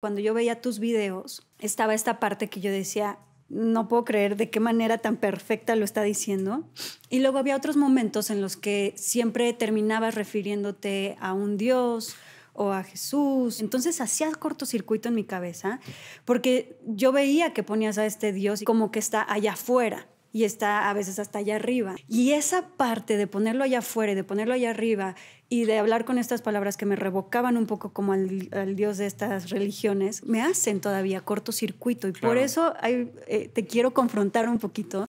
cuando yo veía tus videos, estaba esta parte que yo decía, no puedo creer de qué manera tan perfecta lo está diciendo. Y luego había otros momentos en los que siempre terminabas refiriéndote a un Dios o a Jesús. Entonces hacía cortocircuito en mi cabeza porque yo veía que ponías a este Dios como que está allá afuera y está a veces hasta allá arriba. Y esa parte de ponerlo allá afuera y de ponerlo allá arriba y de hablar con estas palabras que me revocaban un poco como al, dios de estas religiones, me hacen todavía cortocircuito. Y por eso eh, te quiero confrontar un poquito